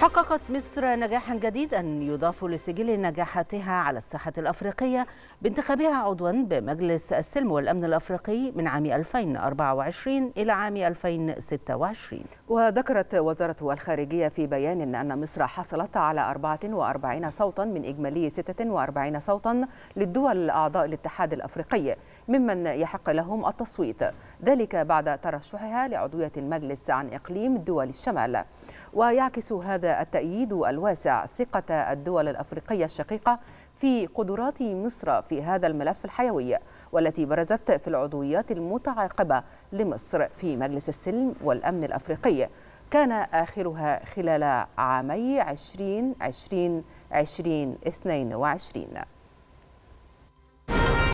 حققت مصر نجاحا جديدا يضاف لسجل نجاحاتها على الساحة الأفريقية بانتخابها عضوا بمجلس السلم والأمن الأفريقي من عام 2024 إلى عام 2026 وذكرت وزارة الخارجية في بيان أن مصر حصلت على 44 صوتا من إجمالي 46 صوتا للدول أعضاء الاتحاد الأفريقي ممن يحق لهم التصويت ذلك بعد ترشحها لعضوية المجلس عن إقليم دول الشمال ويعكس هذا التأييد الواسع ثقة الدول الأفريقية الشقيقة في قدرات مصر في هذا الملف الحيوي والتي برزت في العضويات المتعاقبة لمصر في مجلس السلم والأمن الأفريقي كان آخرها خلال عامي 2020 2022